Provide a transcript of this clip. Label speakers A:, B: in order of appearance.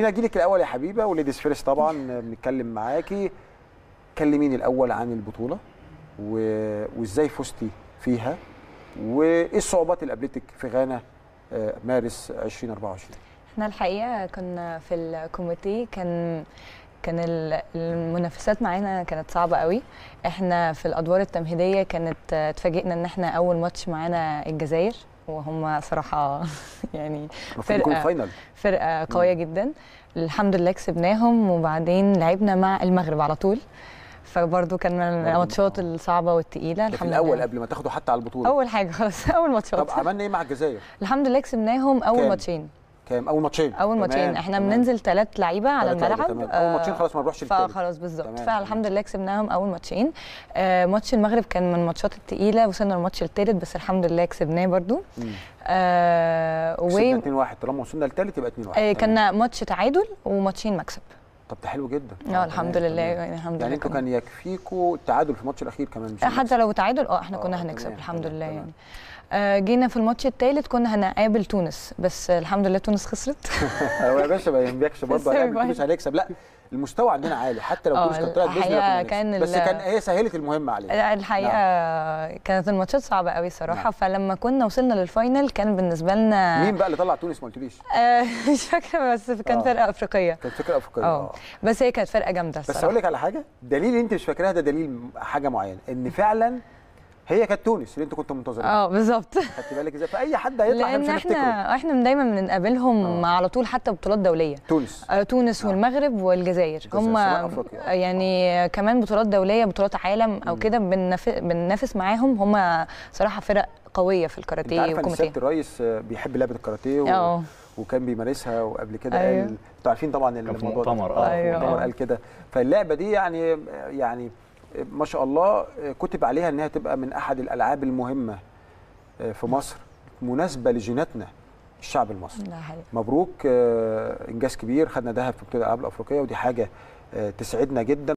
A: خلينا اجي لك الاول يا حبيبه وليديز فيرست طبعا بنتكلم معاكي كلميني الاول عن البطوله و... وازاي فزتي فيها وايه الصعوبات اللي قابلتك في غانا آه، مارس 2024
B: احنا الحقيقه كنا في الكوميتي كان كان المنافسات معانا كانت صعبه قوي احنا في الادوار التمهيديه كانت آه، اتفاجئنا ان احنا اول ماتش معانا الجزائر وهم صراحه يعني فرقه فرقه قويه جدا الحمد لله كسبناهم وبعدين لعبنا مع المغرب على طول فبرضه كان من الماتشات الصعبه والتقيله الحمد لله الاول
A: قبل ما تاخدوا حتى على البطوله اول
B: حاجه خلاص اول ماتشات طب
A: عملنا ايه مع الجزائر
B: الحمد لله كسبناهم اول ماتشين
A: كام اول ماتشين اول ماتشين احنا بننزل
B: ثلاث لعيبه على الملعب اول ماتشين خلاص ما بنروحش الثاني آه، فخلاص بالظبط فالحمد لله كسبناهم اول ماتشين آه ماتش المغرب كان من الماتشات الثقيله وصلنا الماتش الثالث بس الحمد لله كسبناه برده آه و 2
A: 1 طالما وصلنا للثالث يبقى 2 1 آه كان
B: ماتش تعادل وماتشين مكسب
A: طب ده حلو جدا اه الحمد لله يعني الحمد يعني انتوا كان
B: يكفيكوا
A: التعادل في الماتش الاخير كمان مش آه،
B: حتى لو تعادل اه احنا اه، كنا هنكسب الحمد لله يعني آه، جينا في الماتش الثالث كنا هنقابل تونس بس الحمد لله تونس خسرت
A: هو يا باشا ما يهمكش يعني برضه هنعمل تونس هنكسب لا المستوى عندنا عالي حتى لو آه، كروس كانت طلعت بيزنس كان بس كان هي سهلت المهمه علينا الحقيقه
B: نعم. كانت الماتشات صعبه قوي صراحه نعم. فلما كنا وصلنا للفاينل كان بالنسبه لنا مين بقى
A: اللي طلع تونس ما قلتليش
B: آه، مش فاكره بس كان آه. فرقه افريقيه
A: كانت فرقه افريقيه اه
B: بس هي كانت فرقه جامده بس اقول لك على حاجه
A: دليل انت مش فاكراها ده دليل حاجه معينه ان فعلا هي كانت تونس اللي انت كنت منتظرها اه بالظبط خدتي بالك ازاي فاي حد هيطلع احنا مش احنا
B: احنا دايما بنقابلهم اه. على طول حتى بطولات دوليه تونس آه تونس آه. والمغرب والجزائر هم آه، يعني أوه. كمان بطولات دوليه بطولات عالم او كده بننافس معاهم هم صراحه فرق قويه في الكاراتيه والكوميتيه سياده
A: الرئيس بيحب لعبه الكاراتيه و... اه. وكان بيمارسها وقبل كده أيوه. قال انتوا عارفين طبعا الموضوع ده مؤتمر اه أيوه. قال كده فاللعبه دي يعني يعني ما شاء الله كتب عليها انها تبقى من احد الالعاب المهمه آه، في مصر مناسبه لجيناتنا الشعب المصري مبروك آه، انجاز كبير خدنا ذهب في بطوله الالعاب الافريقيه ودي حاجه آه، تسعدنا جدا